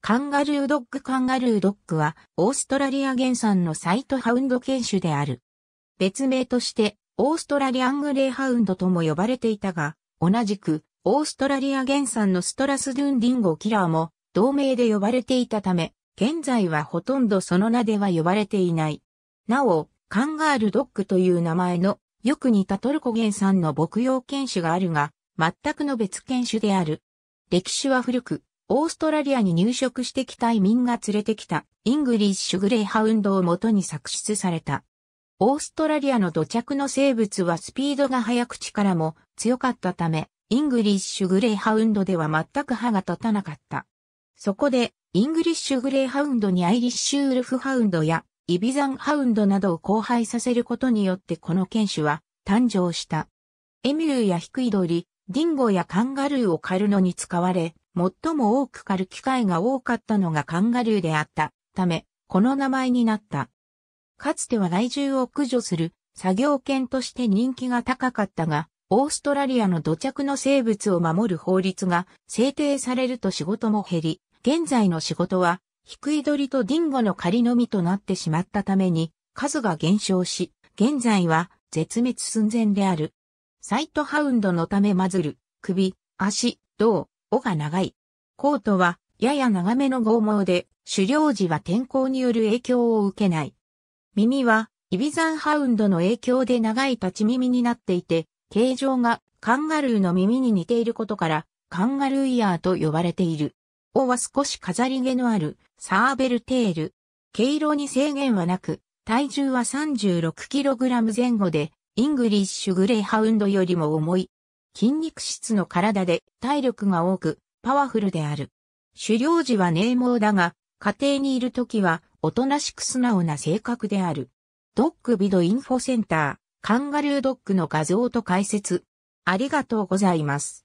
カンガルードッグカンガルードッグは、オーストラリア原産のサイトハウンド犬種である。別名として、オーストラリアングレーハウンドとも呼ばれていたが、同じく、オーストラリア原産のストラスドゥンディンゴキラーも、同名で呼ばれていたため、現在はほとんどその名では呼ばれていない。なお、カンガールドッグという名前の、よく似たトルコ原産の牧羊犬種があるが、全くの別犬種である。歴史は古く、オーストラリアに入植してきた移民が連れてきたイングリッシュグレイハウンドをもとに作出された。オーストラリアの土着の生物はスピードが速く力も強かったため、イングリッシュグレイハウンドでは全く歯が立たなかった。そこで、イングリッシュグレイハウンドにアイリッシュウルフハウンドやイビザンハウンドなどを交配させることによってこの犬種は誕生した。エミューやヒクイドリ、ディンゴやカンガルーを狩るのに使われ、最も多く狩る機会が多かったのがカンガルーであったため、この名前になった。かつては来獣を駆除する作業犬として人気が高かったが、オーストラリアの土着の生物を守る法律が制定されると仕事も減り、現在の仕事は、低い鳥とディンゴの仮のみとなってしまったために、数が減少し、現在は絶滅寸前である。サイトハウンドのためマズル、首、足、胴、尾が長い。コートは、やや長めの剛毛で、狩猟時は天候による影響を受けない。耳は、イビザンハウンドの影響で長い立ち耳になっていて、形状がカンガルーの耳に似ていることから、カンガルーイヤーと呼ばれている。尾は少し飾り毛のあるサーベルテール。毛色に制限はなく、体重は 36kg 前後で、イングリッシュグレイハウンドよりも重い。筋肉質の体で体力が多く、パワフルである。狩猟時は冷毛だが、家庭にいる時は、おとなしく素直な性格である。ドッグビドインフォセンター、カンガルードッグの画像と解説。ありがとうございます。